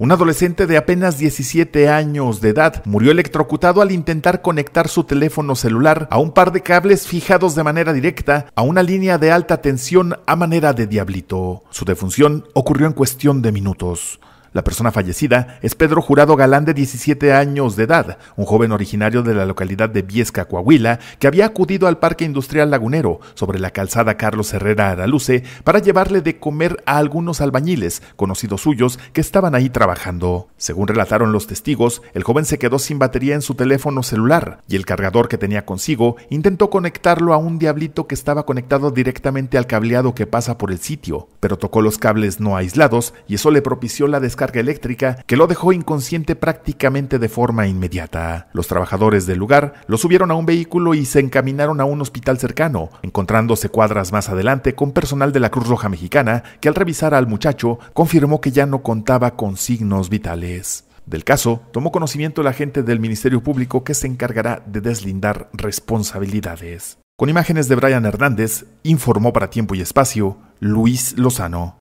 Un adolescente de apenas 17 años de edad murió electrocutado al intentar conectar su teléfono celular a un par de cables fijados de manera directa a una línea de alta tensión a manera de diablito. Su defunción ocurrió en cuestión de minutos. La persona fallecida es Pedro Jurado Galán de 17 años de edad, un joven originario de la localidad de Viesca, Coahuila, que había acudido al Parque Industrial Lagunero, sobre la calzada Carlos Herrera Araluce, para llevarle de comer a algunos albañiles, conocidos suyos, que estaban ahí trabajando. Según relataron los testigos, el joven se quedó sin batería en su teléfono celular, y el cargador que tenía consigo intentó conectarlo a un diablito que estaba conectado directamente al cableado que pasa por el sitio, pero tocó los cables no aislados y eso le propició la carga eléctrica que lo dejó inconsciente prácticamente de forma inmediata. Los trabajadores del lugar lo subieron a un vehículo y se encaminaron a un hospital cercano, encontrándose cuadras más adelante con personal de la Cruz Roja Mexicana que al revisar al muchacho confirmó que ya no contaba con signos vitales. Del caso, tomó conocimiento el agente del Ministerio Público que se encargará de deslindar responsabilidades. Con imágenes de Brian Hernández, informó para Tiempo y Espacio Luis Lozano.